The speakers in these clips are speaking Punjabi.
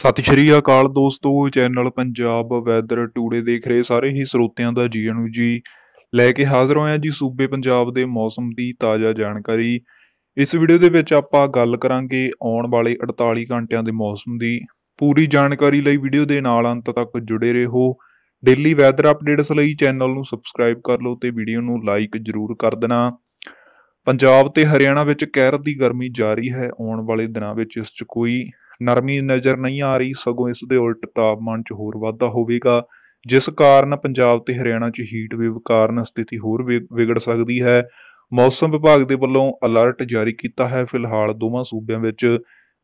ਸਤਿ ਸ਼੍ਰੀ ਅਕਾਲ ਦੋਸਤੋ ਚੈਨਲ ਪੰਜਾਬ ਵੈਦਰ ਟੂਡੇ ਦੇਖ ਰਹੇ ਸਾਰੇ ਹੀ ਸਰੋਤਿਆਂ ਦਾ ਜੀ ਨੂੰ ਜੀ ਲੈ ਕੇ ਹਾਜ਼ਰ ਹੋਇਆ ਜੀ ਸੂਬੇ ਪੰਜਾਬ ਦੇ ਮੌਸਮ ਦੀ ਤਾਜ਼ਾ ਜਾਣਕਾਰੀ ਇਸ ਵੀਡੀਓ ਦੇ ਵਿੱਚ ਆਪਾਂ ਗੱਲ ਕਰਾਂਗੇ ਆਉਣ ਵਾਲੇ 48 ਘੰਟਿਆਂ ਦੇ ਮੌਸਮ ਦੀ ਪੂਰੀ ਜਾਣਕਾਰੀ ਲਈ ਵੀਡੀਓ ਦੇ ਨਾਲ ਅੰਤ ਤੱਕ ਜੁੜੇ ਰਹੋ ਡੇਲੀ ਵੈਦਰ ਅਪਡੇਟਸ ਲਈ ਚੈਨਲ ਨੂੰ ਸਬਸਕ੍ਰਾਈਬ ਕਰ ਲਓ ਤੇ ਵੀਡੀਓ ਨੂੰ ਲਾਈਕ ਜ਼ਰੂਰ ਕਰ ਦੇਣਾ ਪੰਜਾਬ ਤੇ ਹਰਿਆਣਾ ਵਿੱਚ ਕਹਿਰ ਦੀ ਗਰਮੀ ਜਾਰੀ ਹੈ ਆਉਣ ਵਾਲੇ ਦਿਨਾਂ ਵਿੱਚ ਇਸ 'ਚ ਕੋਈ ਨਰਮੀ ਨਜ਼ਰ ਨਹੀਂ ਆ ਰਹੀ ਸਗੋਂ ਇਸ ਦੇ ਉਲਟ ਤਾਪਮਾਨ 'ਚ ਹੋਰ ਵਾਧਾ ਹੋਵੇਗਾ ਜਿਸ ਕਾਰਨ ਪੰਜਾਬ ਤੇ ਹਰਿਆਣਾ 'ਚ ਹੀਟ ਵੇਵ ਕਾਰਨ ਸਥਿਤੀ ਹੋਰ ਵਿਗੜ ਸਕਦੀ ਹੈ ਮੌਸਮ ਵਿਭਾਗ ਦੇ ਵੱਲੋਂ ਅਲਰਟ ਜਾਰੀ ਕੀਤਾ ਹੈ ਫਿਲਹਾਲ ਦੋਵਾਂ ਸੂਬਿਆਂ ਵਿੱਚ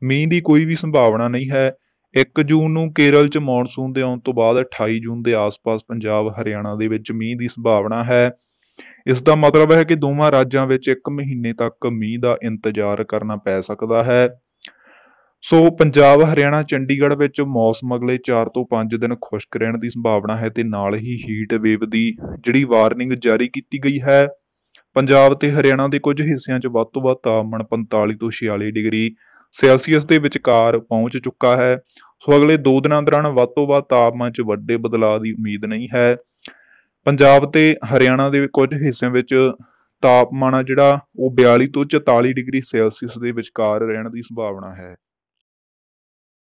ਮੀਂਹ ਦੀ ਕੋਈ ਵੀ ਸੰਭਾਵਨਾ ਨਹੀਂ ਹੈ 1 ਜੂਨ ਨੂੰ ਕੇਰਲ 'ਚ ਮੌਨਸੂਨ ਦੇ ਆਉਣ ਤੋਂ ਬਾਅਦ 28 ਜੂਨ ਦੇ ਆਸ-ਪਾਸ ਪੰਜਾਬ ਹਰਿਆਣਾ ਦੇ ਵਿੱਚ ਮੀਂਹ ਦੀ ਸੰਭਾਵਨਾ ਹੈ ਇਸ ਦਾ ਮਤਲਬ ਹੈ ਕਿ ਦੋਵਾਂ ਰਾਜਾਂ ਵਿੱਚ 1 ਮਹੀਨੇ ਤੱਕ ਮੀਂਹ ਦਾ ਇੰਤਜ਼ਾਰ ਕਰਨਾ ਪੈ ਸਕਦਾ ਹੈ ਸੋ ਪੰਜਾਬ ਹਰਿਆਣਾ ਚੰਡੀਗੜ੍ਹ ਵਿੱਚ ਮੌਸਮ ਅਗਲੇ 4 ਤੋਂ 5 ਦਿਨ ਖੁਸ਼ਕ ਰਹਿਣ ਦੀ ਸੰਭਾਵਨਾ ਹੈ ਤੇ ਨਾਲ ਹੀ ਹੀਟ ਵੇਵ ਦੀ ਜਿਹੜੀ ਵਾਰਨਿੰਗ ਜਾਰੀ ਕੀਤੀ ਗਈ ਹੈ ਪੰਜਾਬ ਤੇ ਹਰਿਆਣਾ ਦੇ ਕੁਝ ਹਿੱਸਿਆਂ 'ਚ ਵੱਧ ਤੋਂ ਵੱਧ ਤਾਪਮਾਨ 45 ਤੋਂ 46 ਡਿਗਰੀ ਸੈਲਸੀਅਸ ਦੇ ਵਿਚਕਾਰ ਪਹੁੰਚ ਚੁੱਕਾ ਹੈ ਸੋ ਅਗਲੇ 2 ਦਿਨਾਂ ਦੌਰਾਨ ਵੱਧ ਤੋਂ ਵੱਧ ਤਾਪਮਾਨ 'ਚ ਵੱਡੇ ਬਦਲਾਅ ਦੀ ਉਮੀਦ ਨਹੀਂ ਹੈ ਪੰਜਾਬ ਤੇ ਹਰਿਆਣਾ ਦੇ ਕੁਝ ਹਿੱਸਿਆਂ ਵਿੱਚ ਤਾਪਮਾਨ ਜਿਹੜਾ ਉਹ 42 ਤੋਂ 44 ਡਿਗਰੀ ਸੈਲਸੀਅਸ ਦੇ ਵਿਚਕਾਰ ਰਹਿਣ ਦੀ ਸੰਭਾਵਨਾ ਹੈ